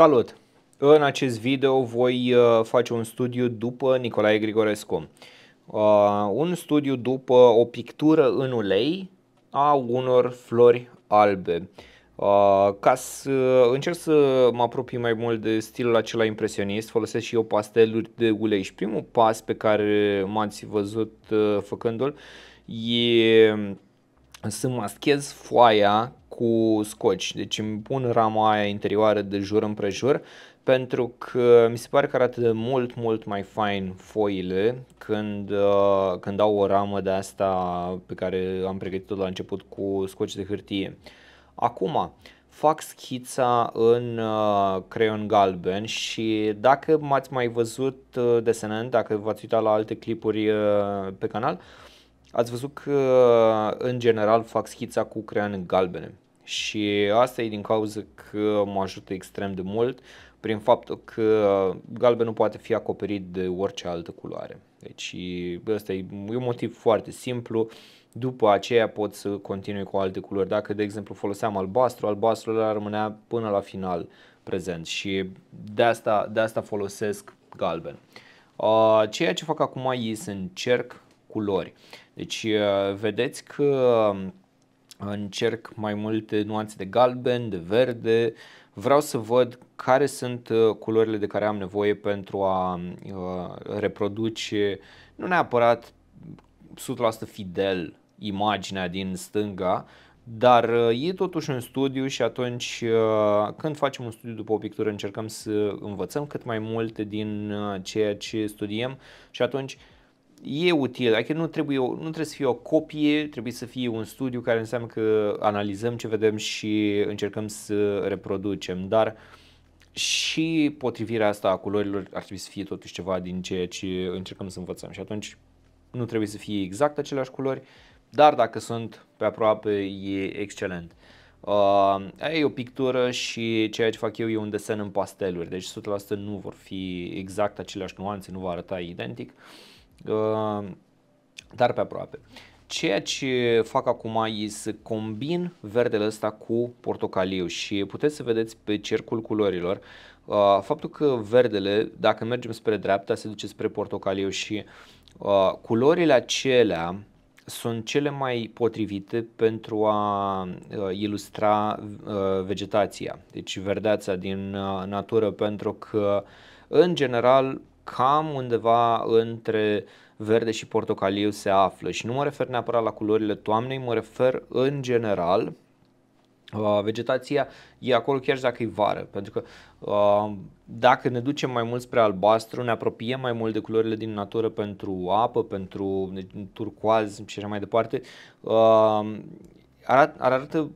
Salut! În acest video voi uh, face un studiu după Nicolae Grigorescu. Uh, un studiu după o pictură în ulei a unor flori albe. Uh, ca să încerc să mă apropii mai mult de stilul acela impresionist, folosesc și eu pasteluri de ulei și primul pas pe care m-ați văzut făcându-l e să maschez foaia cu scoci, deci îmi pun rama aia interioară de jur împrejur pentru că mi se pare că arată mult, mult mai fain foile când, uh, când au o ramă de asta pe care am pregătit-o la început cu scoci de hârtie. Acum, fac schița în uh, creion galben și dacă m-ați mai văzut uh, desenând, dacă v-ați uitat la alte clipuri pe canal, uh, Ați văzut că, în general, fac schița cu creioane galbene și asta e din cauza că mă ajută extrem de mult prin faptul că galbenul poate fi acoperit de orice altă culoare. Deci ăsta e un motiv foarte simplu. După aceea pot să continui cu alte culori. Dacă, de exemplu, foloseam albastru, albastrul ăla rămânea până la final prezent și de asta, de asta folosesc galben. Ah, ceea ce fac acum e să încerc culori. Deci uh, vedeți că um, încerc mai multe nuanțe de galben, de verde, vreau să văd care sunt uh, culorile de care am nevoie pentru a um, uh, reproduce, nu neapărat 100% fidel imaginea din stânga, dar e totuși un studiu și atunci când facem un studiu după o pictură încercăm să învățăm cât mai multe din ceea ce studiem și atunci e util, adică nu trebuie, nu trebuie să fie o copie, trebuie să fie un studiu care înseamnă că analizăm ce vedem și încercăm să reproducem, dar și potrivirea asta a culorilor ar trebui să fie totuși ceva din ceea ce încercăm să învățăm și atunci nu trebuie să fie exact aceleași culori, dar dacă sunt pe aproape e excelent. Uh, aia e o pictură și ceea ce fac eu e un desen în pasteluri, deci 100% nu vor fi exact aceleași nuanțe, nu va arăta identic. Uh, Ehm, dar pe aproape. Ceea ce fac acum e să combin verdele ăsta cu portocaliu și puteți să vedeți pe cercul culorilor uh, faptul că verdele, dacă mergem spre dreapta, se duce spre portocaliu și uh, culorile acelea sunt cele mai potrivite pentru a uh, ilustra vegetația, deci verdeața din natură, pentru că în general cam undeva între verde și portocaliu se află și nu mă refer neapărat la culorile toamnei, mă refer în general uh, vegetația e acolo chiar și dacă e vară, pentru că uh, dacă ne ducem mai mult spre albastru, ne apropiem mai mult de culorile din natură pentru apă, pentru turcoaz și așa mai departe, uh, ar arată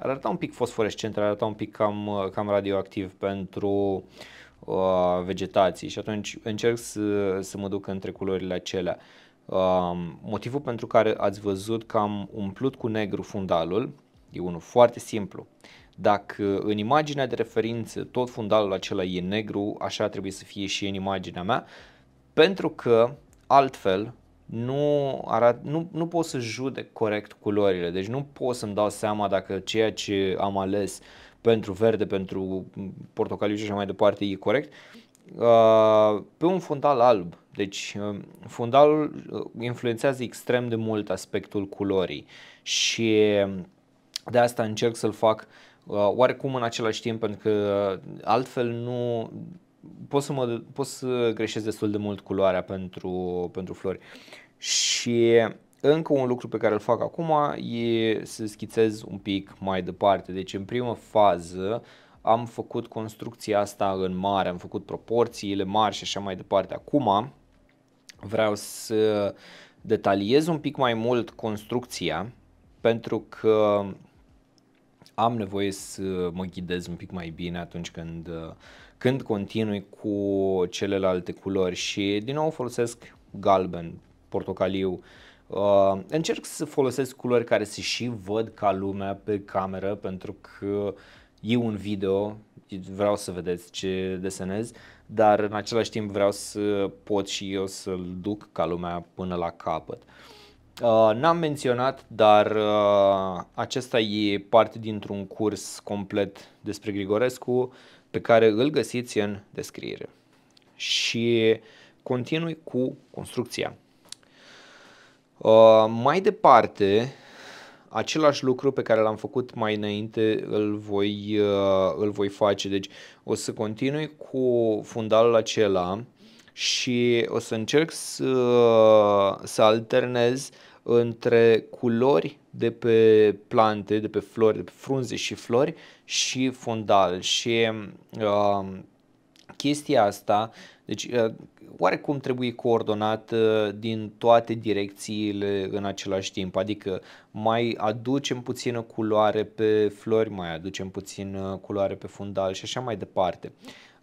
ar arăta un pic fosforescent, ar arăta un pic cam, cam radioactiv pentru uh, Uh, vegetații și atunci încerc să, să mă duc între culorile acelea. Um, motivul pentru care ați văzut că am umplut cu negru fundalul e unul foarte simplu. Dacă în imaginea de referință tot fundalul acela e negru, așa trebuie să fie și în imaginea mea, pentru că altfel nu, arat, nu, nu pot să judec corect culorile, deci nu pot să-mi dau seama dacă ceea ce am ales uh, pentru verde, pentru portocaliu și așa mai departe, e corect, uh, pe un fundal alb. Deci uh, fundalul uh, influențează extrem de mult aspectul culorii și de asta încerc să-l fac oarecum în același timp pentru că altfel nu pot să, mă, pot să greșesc destul de mult culoarea pentru, pentru flori. Și încă un lucru pe care îl fac acum e să schițez un pic mai departe. Deci în primă fază am făcut construcția asta în mare, am făcut proporțiile mari și așa mai departe. Acum vreau să detaliez un pic mai mult construcția pentru că am nevoie să mă ghidez un pic mai bine atunci când, când continui cu celelalte culori și din nou folosesc galben, portocaliu, uh, Uh, încerc să folosesc culori care se și văd ca lumea pe cameră pentru că e un video, vreau să vedeți ce desenez, dar în același timp vreau să pot și eu să-l duc ca lumea până la capăt. Uh, n-am menționat, dar uh, acesta e parte dintr-un curs complet despre Grigorescu pe care îl găsiți în descriere. Și continui cu construcția. Uh, mai departe, același lucru pe care l-am făcut mai înainte îl voi, uh, îl voi face. Deci o să continui cu fundalul acela și o să încerc să, să alternez între culori de pe plante, de pe flori, de pe frunze și flori și fundal. Și uh, chestia asta, deci uh, oarecum trebuie coordonat uh, din toate direcțiile în același timp, adică mai aducem puțină culoare pe flori, mai aducem puțin culoare pe fundal și așa mai departe.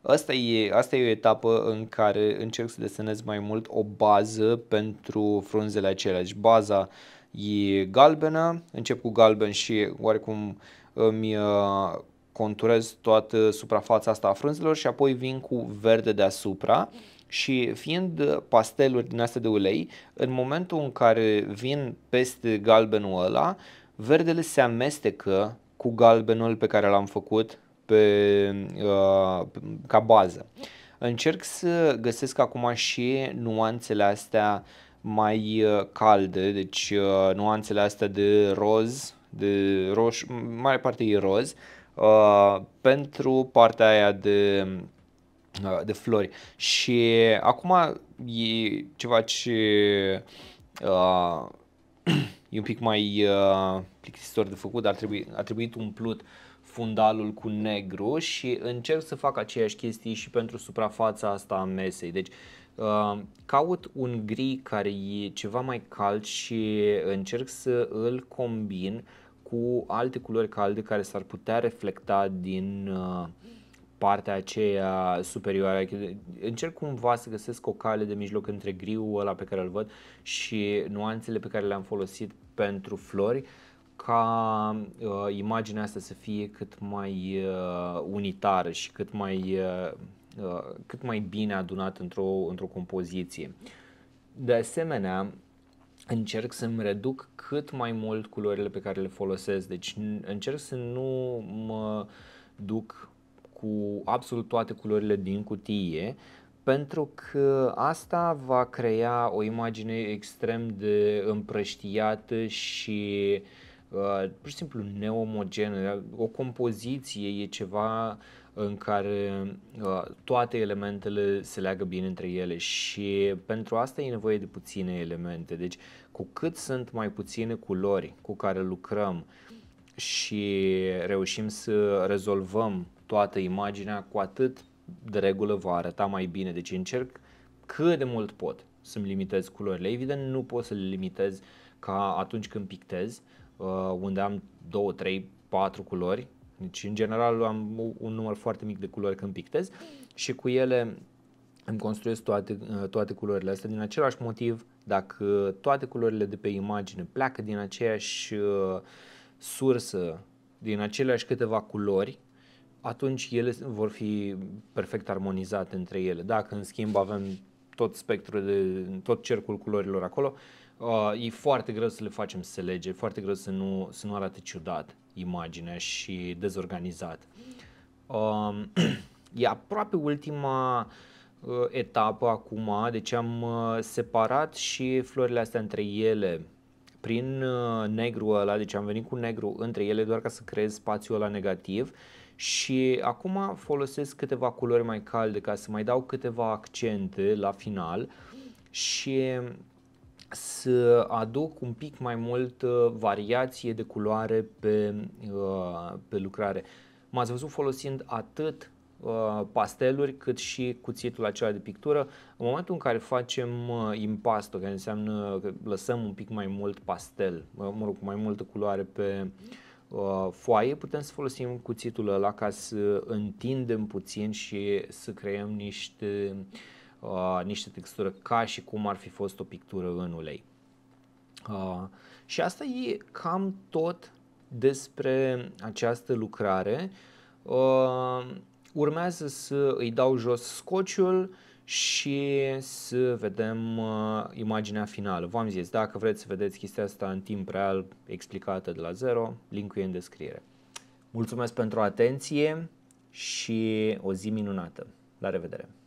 Asta e, asta e o etapă în care încerc să desenez mai mult o bază pentru frunzele acelea. Deci baza e galbenă, încep cu galben și oarecum îmi uh, conturez toată suprafața asta a frunzelor și apoi vin cu verde deasupra și fiind uh, pasteluri din astea de ulei, în momentul în care vin peste galbenul ăla, verdele se amestecă cu galbenul pe care l-am făcut pe, uh, ca bază. Încerc să găsesc acum și nuanțele astea mai uh, calde, deci uh, nuanțele astea de roz, de roșu, mare parte e roz, uh, uh, pentru partea aia de, uh, de flori. Și acum e ceva ce uh, e un pic mai uh, plictisitor de făcut, dar trebui, ar trebui umplut fundalul cu negru și încerc să fac aceeași chestie și pentru suprafața asta a mesei. Deci uh, caut un gri care e ceva mai cald și încerc să îl combin uh, cu alte culori calde care s-ar putea reflecta din uh, partea aceea superioară. Adică, încerc cumva să găsesc o cale de mijloc între griul ăla pe care îl văd și nuanțele pe care le-am folosit pentru flori ca uh, imaginea asta să fie cât mai uh, unitară și cât mai, uh, uh cât mai bine adunată într-o, într-o compoziție. De asemenea, încerc să-mi reduc cât mai mult culorile pe care le folosesc. Deci încerc să nu mă duc cu absolut toate culorile din cutie, pentru că asta va crea o imagine extrem de împrăștiată și uh, pur și simplu neomogenă. O compoziție e ceva uh, în care uh, toate elementele se leagă bine între ele și pentru asta e nevoie de puține elemente. Deci cu cât sunt mai puține culori cu care lucrăm și reușim să rezolvăm toată imaginea, cu atât de regulă va arăta mai bine. Deci încerc cât de mult pot să-mi limitez culorile. Evident, nu pot să le limitez ca atunci când pictez, uh, unde am 2, 3, 4 culori, deci, în general, am un număr foarte mic de culori când pictez și cu ele îmi construiesc toate, uh, toate culorile astea din același motiv. Dacă toate culorile de pe imagine pleacă din aceeași uh, sursă, din aceleași câteva culori, atunci ele vor fi perfect armonizate între ele. Dacă, în schimb, avem tot spectrul, de, tot cercul culorilor acolo, uh, e foarte greu să le facem să se lege, foarte greu să nu, să nu arate ciudat imagine și dezorganizat. Um, e aproape ultima uh, etapă acum, deci am uh, separat și florile astea între ele prin uh, negru ăla, deci am venit cu negru între ele doar ca să creez spațiul ăla negativ și acum folosesc câteva culori mai calde ca să mai dau câteva accente la final și să aduc un pic mai mult uh, variație de culoare pe, uh, pe lucrare. M-ați văzut folosind atât uh, pasteluri cât și cuțitul acela de pictură. În momentul în care facem impasto, care înseamnă că lăsăm un pic mai mult pastel, mă rog, mai multă culoare pe foaie, putem să folosim cuțitul ăla ca să întindem puțin și să creăm niște uh, Uh, niște textură ca și cum ar fi fost o pictură în ulei. Uh, și asta e cam tot despre această lucrare. Uh, urmează să îi dau jos scociul și să vedem uh, imaginea finală. V-am zis, dacă vreți să vedeți chestia asta în timp real explicată de la zero, linkul e în descriere. Mulțumesc pentru atenție și o zi minunată. La revedere!